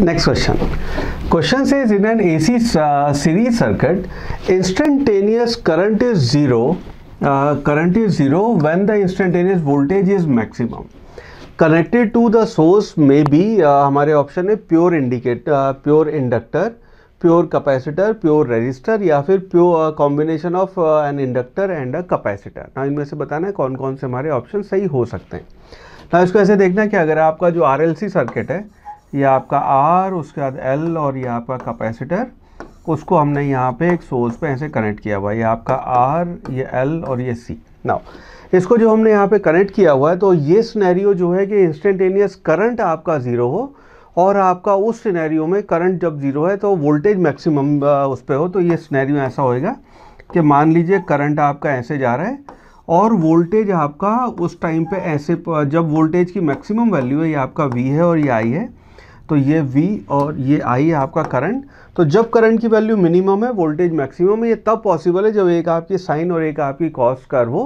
next question question से in an AC series circuit instantaneous current is zero current is zero when the instantaneous voltage is maximum connected to the source may be हमारे option है pure indicator pure inductor pure capacitor pure resistor या फिर pure combination of an inductor and a capacitor ना इनमें से बताना है कौन कौन से हमारे ऑप्शन सही हो सकते हैं ना इसको ऐसे देखना कि अगर आपका जो आरएलसी सर्किट है ये आपका आर उसके बाद एल और ये आपका कैपेसिटर उसको हमने यहाँ पे एक सोर्स पे ऐसे कनेक्ट किया हुआ है ये आपका आर ये एल और ये सी नाउ इसको जो हमने यहाँ पे कनेक्ट किया हुआ है तो ये सिनेरियो जो है कि इंस्टेंटेनियस करंट आपका ज़ीरो हो और आपका उस सिनेरियो में करंट जब ज़ीरो है तो वोल्टेज मैक्सिमम उस पर हो तो ये सिनेरियो ऐसा होएगा कि मान लीजिए करंट आपका ऐसे जा रहा है और वोल्टेज आपका उस टाइम पे ऐसे जब वोल्टेज की मैक्सिमम वैल्यू है ये आपका वी है और ये आई है तो ये V और ये I है आपका करंट तो जब करंट की वैल्यू मिनिमम है वोल्टेज मैक्सिमम है ये तब पॉसिबल है जब एक आपकी साइन और एक आपकी कॉस कर हो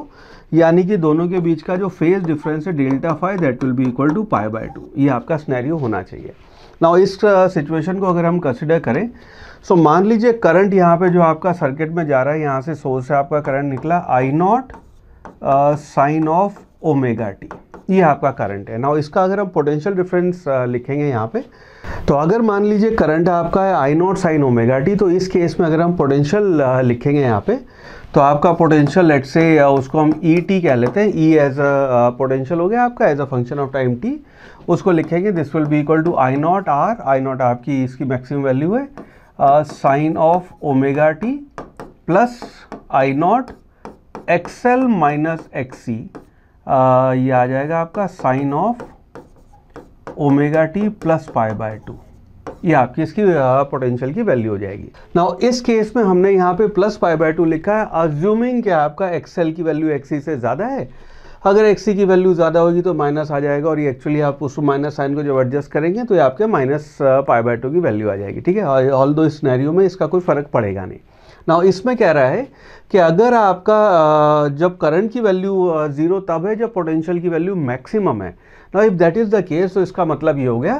यानी कि दोनों के बीच का जो फेज डिफरेंस है delta five that will be equal to pi by two ये आपका स्नैरियो होना चाहिए ना इस सिचुएशन uh, को अगर हम कंसिडर करें सो so, मान लीजिए करंट यहाँ पे जो आपका सर्किट में जा रहा है यहाँ से सोर्स से आपका करंट निकला I nought sine of omega t ये आपका करंट है ना इसका अगर हम पोटेंशियल डिफरेंस लिखेंगे यहाँ पे तो अगर मान लीजिए करंट आपका है I nought sine omega t तो इस केस में अगर हम पोटेंशियल लिखेंगे यहाँ पे तो आपका पोटेंशियल लेट से उसको हम ई e टी कह लेते हैं E e as a potential हो गया आपका as a function of time t उसको लिखेंगे this will be equal to I nought R I nought आपकी इसकी मैक्सिमम वैल्यू है sine of omega t plus I nought X L minus X C uh, ये आ जाएगा आपका sine of omega t plus pi by two ये आपकी इसकी पोटेंशियल की वैल्यू हो जाएगी नाउ इस केस में हमने यहाँ पे प्लस पाई बाय टू लिखा है अज्यूमिंग कि आपका एक्सेल की वैल्यू एक्सी e से ज़्यादा है अगर एक्स की वैल्यू ज़्यादा होगी तो माइनस आ जाएगा और ये एक्चुअली आप उस माइनस साइन को जब एडजस्ट करेंगे तो ये आपके माइनस पाई बाय टू की वैल्यू आ जाएगी ठीक है ऑल दो इस में इसका कोई फ़र्क पड़ेगा नहीं ना इसमें कह रहा है कि अगर आपका uh, जब करंट की वैल्यू ज़ीरो uh, तब है जब पोटेंशियल की वैल्यू मैक्सिमम है ना if that is the case तो इसका मतलब ये हो गया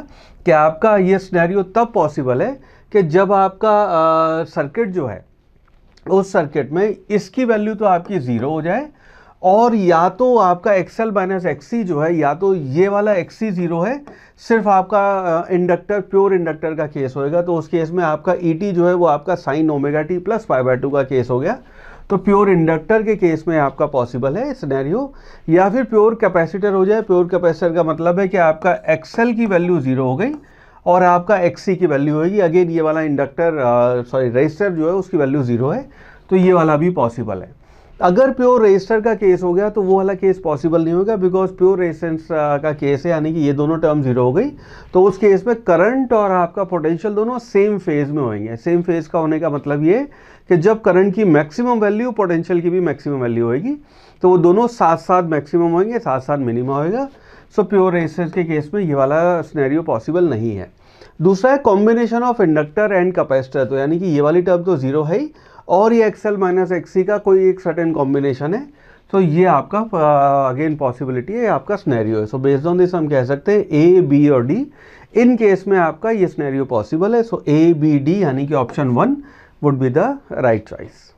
कि आपका ये स्नैरियो तब पॉसिबल है कि जब आपका सर्किट uh, जो है उस सर्किट में इसकी वैल्यू तो आपकी ज़ीरो हो जाए और या तो आपका एक्सएल माइनस एक्सी जो है या तो ये वाला एक्सी ज़ीरो है सिर्फ आपका इंडक्टर प्योर इंडक्टर का केस होएगा तो उस केस में आपका ई e जो है वो आपका sine omega t plus five by two का केस हो गया तो प्योर इंडक्टर के केस में आपका पॉसिबल है स्नैरियो या फिर प्योर कैपेसिटर हो जाए प्योर कैपेसिटर का मतलब है कि आपका एक्सएल की वैल्यू ज़ीरो हो गई और आपका एक्सी की वैल्यू होगी अगेन ये वाला इंडक्टर सॉरी रजिस्टर जो है उसकी वैल्यू ज़ीरो है तो ये वाला भी पॉसिबल है अगर प्योर रजिस्टर का केस हो गया तो वो वाला केस पॉसिबल नहीं होगा बिकॉज प्योर रजिस्टेंस का केस है यानी कि ये दोनों टर्म जीरो हो गई तो उस केस में करंट और आपका पोटेंशियल दोनों सेम फेज में होएंगे सेम फेज का होने का मतलब ये कि जब करंट की मैक्सिमम वैल्यू पोटेंशियल की भी मैक्सिमम वैल्यू होगी तो वो दोनों साथ साथ मैक्सिमम होंगे साथ साथ मिनिमम होएगा सो प्योर रेजिस्टेंस के केस में ये वाला स्नैरियो पॉसिबल नहीं है दूसरा है combination of inductor and capacitor तो यानी कि ये वाली टर्म तो जीरो है ही और ये एक्सएल माइनस एक्स सी का कोई एक सर्टेन कॉम्बिनेशन है तो ये आपका अगेन पॉसिबिलिटी है आपका स्नैरियो है सो बेस्ड ऑन दिस हम कह सकते हैं ए बी और डी इन केस में आपका ये स्नैरियो पॉसिबल है सो ए बी डी यानी कि option one would be the right choice